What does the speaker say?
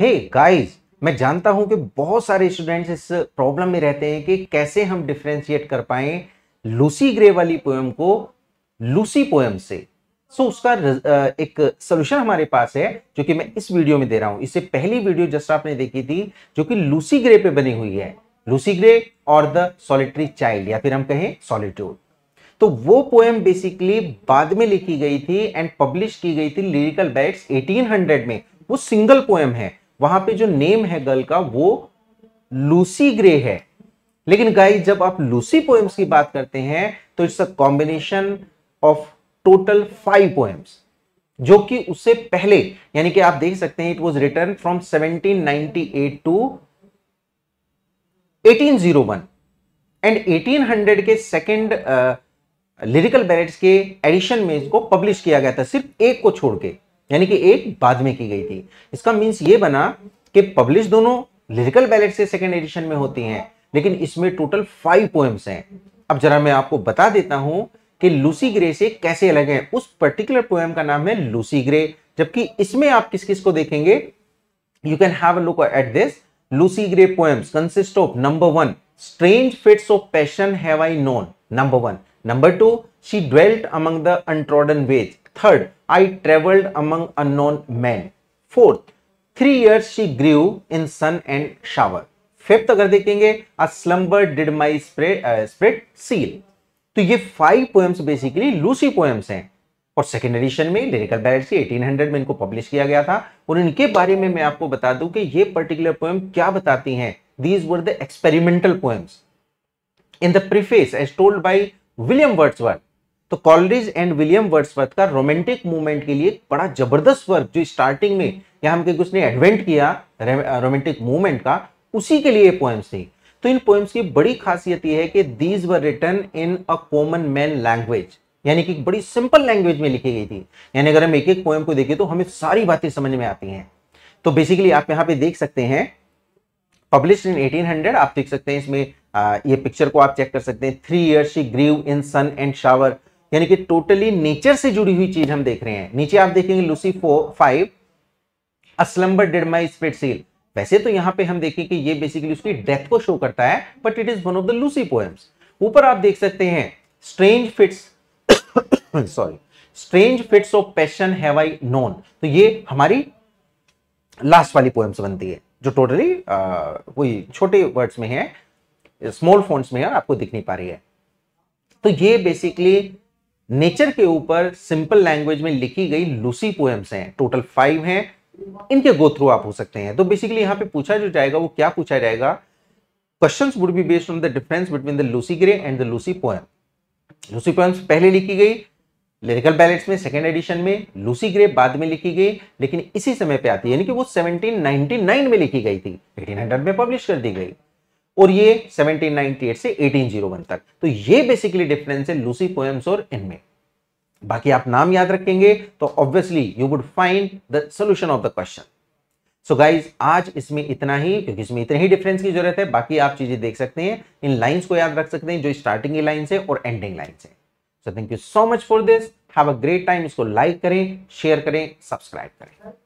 हे hey guys मैं जानता हूं कि बहुत सारे स्टूडेंट्स इस प्रॉब्लम में रहते हैं कि कैसे हम डिफ्रेंशिएट कर पाए लूसी ग्रे वाली पोएम को लूसी पोएम से सो so, उसका एक सोल्यूशन हमारे पास है जो कि मैं इस वीडियो में दे रहा हूं इससे पहली वीडियो जस्ट आपने देखी थी जो कि लूसी ग्रे पे बनी हुई है लूसी ग्रे और द सॉलिटरी चाइल्ड या फिर हम कहें सॉलिट्यूड तो वो पोएम बेसिकली बाद में लिखी गई थी एंड पब्लिश की गई थी लिरिकल बैट्स 1800 में वो सिंगल पोएम है वहां पे जो नेम है गर्ल का वो लूसी ग्रे है लेकिन गाइस जब आप लूसी पोएम्स की बात करते हैं तो it's a combination of total five poems जो कि उससे पहले यानी कि आप देख सकते हैं it was written from 1798 to 1801 and 1800 के सेकंड लिरिकल बैरेट्स के एडिशन में इसको पब्लिश किया गया था सिर्फ एक को छोड़ के यानी कि एक बाद में की गई थी इसका मीन्स ये बना कि पब्लिश दोनों लिरिकल बैलेट से सेकेंड एडिशन में होती हैं लेकिन इसमें टोटल फाइव पोएम्स हैं अब जरा मैं आपको बता देता हूं कि लूसी ग्रे से कैसे अलग है उस पर्टिकुलर पोएम का नाम है लूसी ग्रे जबकि इसमें आप किस किस को देखेंगे you can have look at this Lucy Gray poems consist of number one strange fits of passion have I known number one number two she dwelt among the untrodden ways third I traveled among unknown men. Fourth, three years she grew in sun and shower. Fifth अगर देखेंगे a slumber did my spirit seal तो ये five poems basically Lucy poems हैं और second edition में lyrical ballad की 1800 में इनको पब्लिश किया गया था और इनके बारे में मैं आपको बता दूं कि ये पर्टिकुलर पोएम क्या बताती हैं these were the experimental poems in the preface as told by William Wordsworth तो कॉलरिज एंड विलियम वर्ड्सवर्थ का रोमांटिक मूवमेंट के लिए बड़ा जबरदस्त वर्क जो स्टार्टिंग में यहाँ हमके उसने एडवेंट किया रोमांटिक मूवमेंट का उसी के लिए पोएम्स थी तो इन पोएम्स की बड़ी खासियत यह है कि these were written in a common man language यानी कि एक बड़ी सिंपल लैंग्वेज में लिखी गई थी यानी अगर हम एक एक पोएम को देखें तो हमें सारी बातें समझ में आती हैं तो बेसिकली आप यहां पे देख सकते हैं पब्लिश इन 1800 आप देख सकते हैं इसमें आ, ये पिक्चर को आप चेक कर सकते हैं three year she grew in sun and shower यानी कि टोटली नेचर से जुड़ी हुई चीज हम देख रहे हैं नीचे आप देखेंगे Lucy four five a slumber did my spirit seal वैसे तो यहां पे हम देखें कि ये बेसिकली उसकी डेथ को शो करता है but it is one of the Lucy poems ऊपर आप देख सकते हैं strange fits sorry strange fits of passion have I known तो ये हमारी लास्ट वाली पोएम्स बनती है जो टोटली कोई छोटे वर्ड्स में है स्मॉल फोन्स में है आपको दिख नहीं पा रही है तो ये बेसिकली नेचर के ऊपर सिंपल लैंग्वेज में लिखी गई लूसी पोएम्स हैं टोटल फाइव हैं इनके गो थ्रू आप हो सकते हैं तो बेसिकली यहाँ पे पूछा जो जाएगा वो क्या पूछा जाएगा question would be based on the difference between the Lucy Gray and the Lucy poem Lucy poems पहले लिखी गई लिरिकल बैलेट्स में सेकेंड एडिशन में लूसी ग्रे बाद में लिखी गई लेकिन इसी समय पे आती है यानी कि वो 1799 में लिखी गई थी 1800 में पब्लिश कर दी गई और ये 1798 से 1801 तक तो ये बेसिकली डिफरेंस है लूसी पोएम्स और इनमें बाकी आप नाम याद रखेंगे तो obviously you would find the solution of the question so guys आज इसमें इतना ही क्योंकि इसमें इतने ही डिफरेंस की जरूरत है बाकी आप चीजें देख सकते हैं इन लाइन्स को याद रख सकते हैं जो स्टार्टिंग लाइन्स है और एंडिंग लाइन है so thank you so much for this have a great time इसको लाइक करें शेयर करें सब्सक्राइब करें